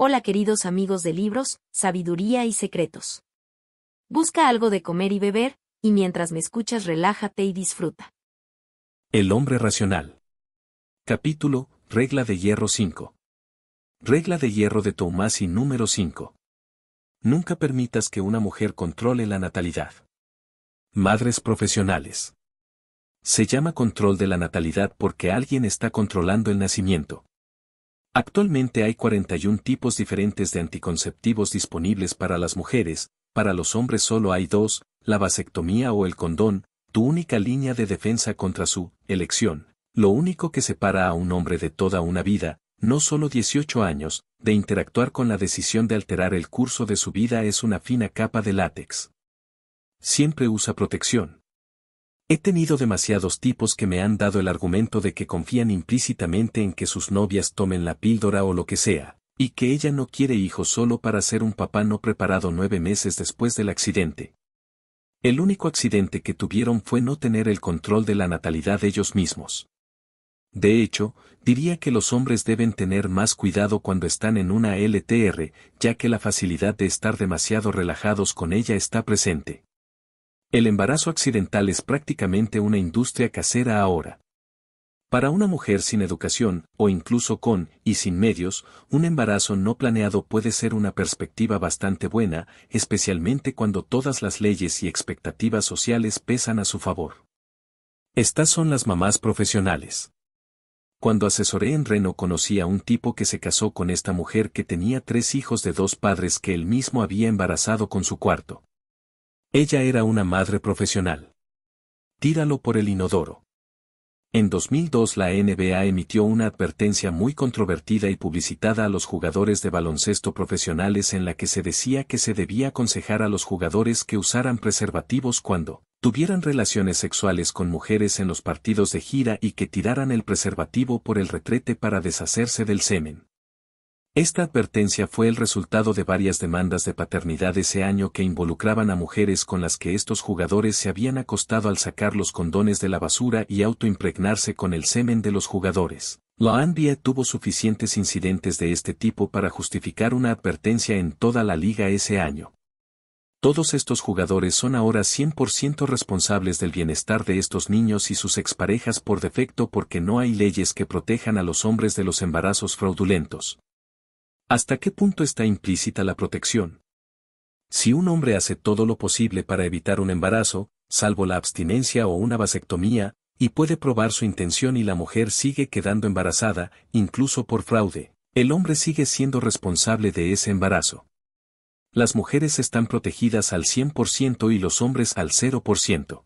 Hola queridos amigos de libros, sabiduría y secretos. Busca algo de comer y beber, y mientras me escuchas relájate y disfruta. El hombre racional. Capítulo, Regla de Hierro 5. Regla de Hierro de Tomás y número 5. Nunca permitas que una mujer controle la natalidad. Madres profesionales. Se llama control de la natalidad porque alguien está controlando el nacimiento, Actualmente hay 41 tipos diferentes de anticonceptivos disponibles para las mujeres, para los hombres solo hay dos, la vasectomía o el condón, tu única línea de defensa contra su elección. Lo único que separa a un hombre de toda una vida, no solo 18 años, de interactuar con la decisión de alterar el curso de su vida es una fina capa de látex. Siempre usa protección. He tenido demasiados tipos que me han dado el argumento de que confían implícitamente en que sus novias tomen la píldora o lo que sea, y que ella no quiere hijos solo para ser un papá no preparado nueve meses después del accidente. El único accidente que tuvieron fue no tener el control de la natalidad ellos mismos. De hecho, diría que los hombres deben tener más cuidado cuando están en una LTR, ya que la facilidad de estar demasiado relajados con ella está presente. El embarazo accidental es prácticamente una industria casera ahora. Para una mujer sin educación, o incluso con y sin medios, un embarazo no planeado puede ser una perspectiva bastante buena, especialmente cuando todas las leyes y expectativas sociales pesan a su favor. Estas son las mamás profesionales. Cuando asesoré en Reno conocí a un tipo que se casó con esta mujer que tenía tres hijos de dos padres que él mismo había embarazado con su cuarto. Ella era una madre profesional. Tíralo por el inodoro. En 2002 la NBA emitió una advertencia muy controvertida y publicitada a los jugadores de baloncesto profesionales en la que se decía que se debía aconsejar a los jugadores que usaran preservativos cuando tuvieran relaciones sexuales con mujeres en los partidos de gira y que tiraran el preservativo por el retrete para deshacerse del semen. Esta advertencia fue el resultado de varias demandas de paternidad ese año que involucraban a mujeres con las que estos jugadores se habían acostado al sacar los condones de la basura y autoimpregnarse con el semen de los jugadores. La Andia tuvo suficientes incidentes de este tipo para justificar una advertencia en toda la liga ese año. Todos estos jugadores son ahora 100% responsables del bienestar de estos niños y sus exparejas por defecto porque no hay leyes que protejan a los hombres de los embarazos fraudulentos. ¿Hasta qué punto está implícita la protección? Si un hombre hace todo lo posible para evitar un embarazo, salvo la abstinencia o una vasectomía, y puede probar su intención y la mujer sigue quedando embarazada, incluso por fraude, el hombre sigue siendo responsable de ese embarazo. Las mujeres están protegidas al 100% y los hombres al 0%.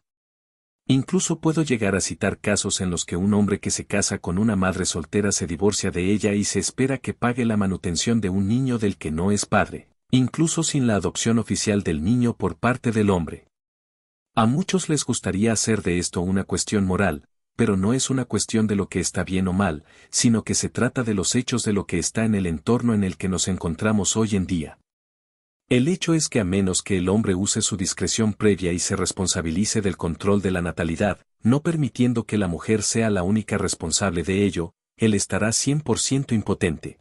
Incluso puedo llegar a citar casos en los que un hombre que se casa con una madre soltera se divorcia de ella y se espera que pague la manutención de un niño del que no es padre, incluso sin la adopción oficial del niño por parte del hombre. A muchos les gustaría hacer de esto una cuestión moral, pero no es una cuestión de lo que está bien o mal, sino que se trata de los hechos de lo que está en el entorno en el que nos encontramos hoy en día. El hecho es que a menos que el hombre use su discreción previa y se responsabilice del control de la natalidad, no permitiendo que la mujer sea la única responsable de ello, él estará 100% impotente.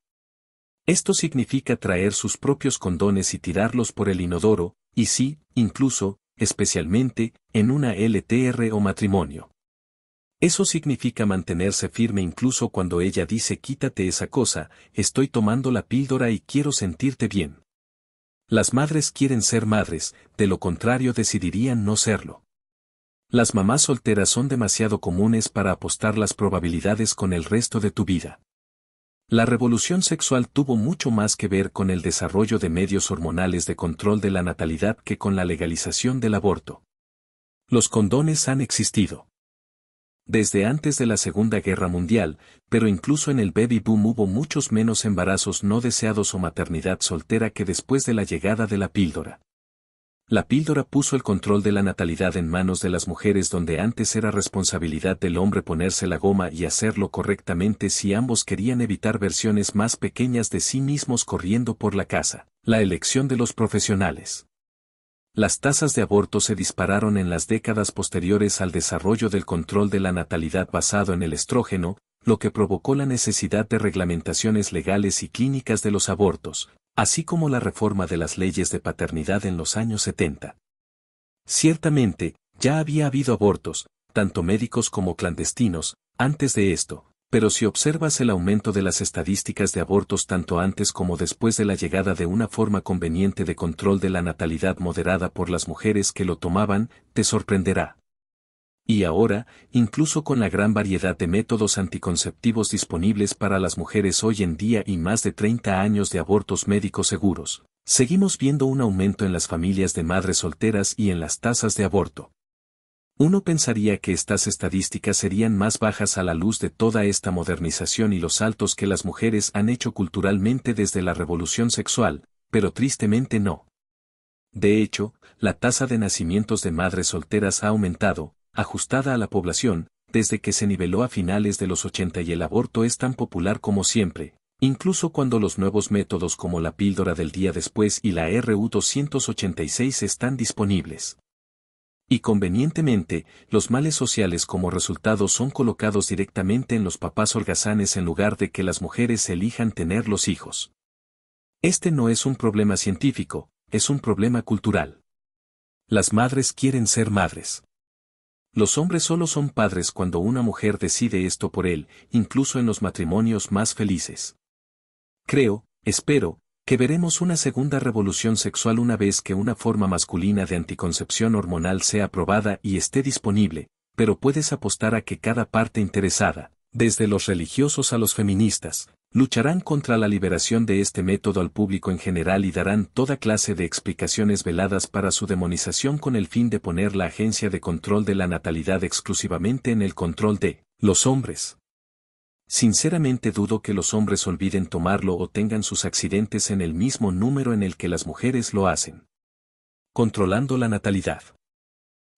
Esto significa traer sus propios condones y tirarlos por el inodoro, y sí, incluso, especialmente, en una LTR o matrimonio. Eso significa mantenerse firme incluso cuando ella dice quítate esa cosa, estoy tomando la píldora y quiero sentirte bien. Las madres quieren ser madres, de lo contrario decidirían no serlo. Las mamás solteras son demasiado comunes para apostar las probabilidades con el resto de tu vida. La revolución sexual tuvo mucho más que ver con el desarrollo de medios hormonales de control de la natalidad que con la legalización del aborto. Los condones han existido desde antes de la Segunda Guerra Mundial, pero incluso en el baby boom hubo muchos menos embarazos no deseados o maternidad soltera que después de la llegada de la píldora. La píldora puso el control de la natalidad en manos de las mujeres donde antes era responsabilidad del hombre ponerse la goma y hacerlo correctamente si ambos querían evitar versiones más pequeñas de sí mismos corriendo por la casa. La elección de los profesionales. Las tasas de aborto se dispararon en las décadas posteriores al desarrollo del control de la natalidad basado en el estrógeno, lo que provocó la necesidad de reglamentaciones legales y clínicas de los abortos, así como la reforma de las leyes de paternidad en los años 70. Ciertamente, ya había habido abortos, tanto médicos como clandestinos, antes de esto, pero si observas el aumento de las estadísticas de abortos tanto antes como después de la llegada de una forma conveniente de control de la natalidad moderada por las mujeres que lo tomaban, te sorprenderá. Y ahora, incluso con la gran variedad de métodos anticonceptivos disponibles para las mujeres hoy en día y más de 30 años de abortos médicos seguros, seguimos viendo un aumento en las familias de madres solteras y en las tasas de aborto. Uno pensaría que estas estadísticas serían más bajas a la luz de toda esta modernización y los saltos que las mujeres han hecho culturalmente desde la revolución sexual, pero tristemente no. De hecho, la tasa de nacimientos de madres solteras ha aumentado, ajustada a la población, desde que se niveló a finales de los 80 y el aborto es tan popular como siempre, incluso cuando los nuevos métodos como la píldora del día después y la RU-286 están disponibles. Y convenientemente, los males sociales como resultado son colocados directamente en los papás holgazanes en lugar de que las mujeres elijan tener los hijos. Este no es un problema científico, es un problema cultural. Las madres quieren ser madres. Los hombres solo son padres cuando una mujer decide esto por él, incluso en los matrimonios más felices. Creo, espero, que veremos una segunda revolución sexual una vez que una forma masculina de anticoncepción hormonal sea aprobada y esté disponible, pero puedes apostar a que cada parte interesada, desde los religiosos a los feministas, lucharán contra la liberación de este método al público en general y darán toda clase de explicaciones veladas para su demonización con el fin de poner la agencia de control de la natalidad exclusivamente en el control de los hombres. Sinceramente dudo que los hombres olviden tomarlo o tengan sus accidentes en el mismo número en el que las mujeres lo hacen. Controlando la natalidad.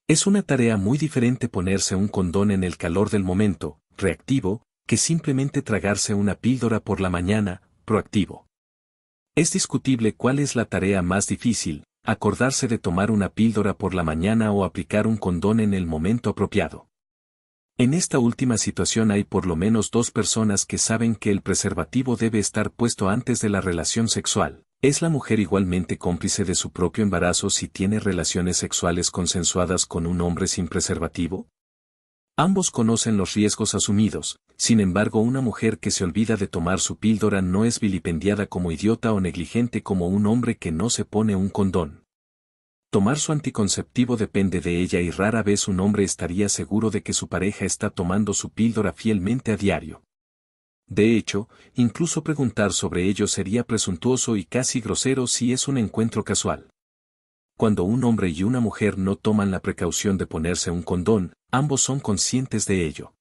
Es una tarea muy diferente ponerse un condón en el calor del momento, reactivo, que simplemente tragarse una píldora por la mañana, proactivo. Es discutible cuál es la tarea más difícil, acordarse de tomar una píldora por la mañana o aplicar un condón en el momento apropiado. En esta última situación hay por lo menos dos personas que saben que el preservativo debe estar puesto antes de la relación sexual. Es la mujer igualmente cómplice de su propio embarazo si tiene relaciones sexuales consensuadas con un hombre sin preservativo? Ambos conocen los riesgos asumidos, sin embargo una mujer que se olvida de tomar su píldora no es vilipendiada como idiota o negligente como un hombre que no se pone un condón. Tomar su anticonceptivo depende de ella y rara vez un hombre estaría seguro de que su pareja está tomando su píldora fielmente a diario. De hecho, incluso preguntar sobre ello sería presuntuoso y casi grosero si es un encuentro casual. Cuando un hombre y una mujer no toman la precaución de ponerse un condón, ambos son conscientes de ello.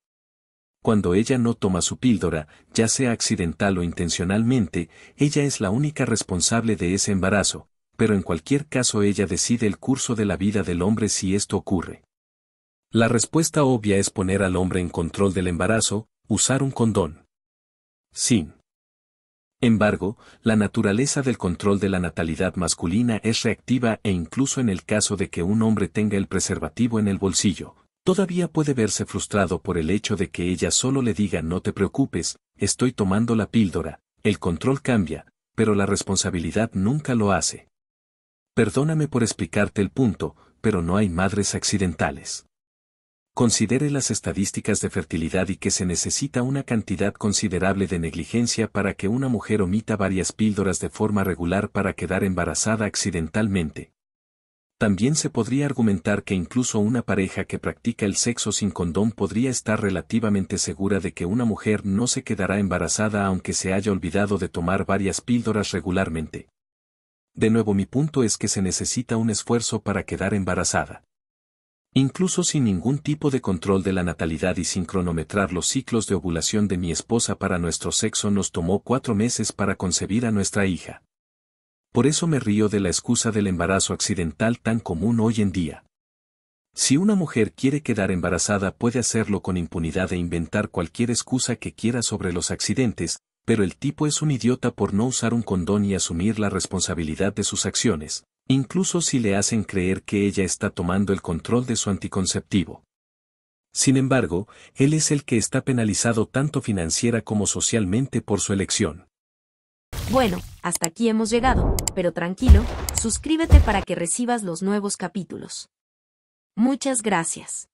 Cuando ella no toma su píldora, ya sea accidental o intencionalmente, ella es la única responsable de ese embarazo, pero en cualquier caso ella decide el curso de la vida del hombre si esto ocurre. La respuesta obvia es poner al hombre en control del embarazo, usar un condón. Sin embargo, la naturaleza del control de la natalidad masculina es reactiva e incluso en el caso de que un hombre tenga el preservativo en el bolsillo, todavía puede verse frustrado por el hecho de que ella solo le diga no te preocupes, estoy tomando la píldora, el control cambia, pero la responsabilidad nunca lo hace. Perdóname por explicarte el punto, pero no hay madres accidentales. Considere las estadísticas de fertilidad y que se necesita una cantidad considerable de negligencia para que una mujer omita varias píldoras de forma regular para quedar embarazada accidentalmente. También se podría argumentar que incluso una pareja que practica el sexo sin condón podría estar relativamente segura de que una mujer no se quedará embarazada aunque se haya olvidado de tomar varias píldoras regularmente. De nuevo mi punto es que se necesita un esfuerzo para quedar embarazada. Incluso sin ningún tipo de control de la natalidad y sin cronometrar los ciclos de ovulación de mi esposa para nuestro sexo nos tomó cuatro meses para concebir a nuestra hija. Por eso me río de la excusa del embarazo accidental tan común hoy en día. Si una mujer quiere quedar embarazada puede hacerlo con impunidad e inventar cualquier excusa que quiera sobre los accidentes, pero el tipo es un idiota por no usar un condón y asumir la responsabilidad de sus acciones, incluso si le hacen creer que ella está tomando el control de su anticonceptivo. Sin embargo, él es el que está penalizado tanto financiera como socialmente por su elección. Bueno, hasta aquí hemos llegado, pero tranquilo, suscríbete para que recibas los nuevos capítulos. Muchas gracias.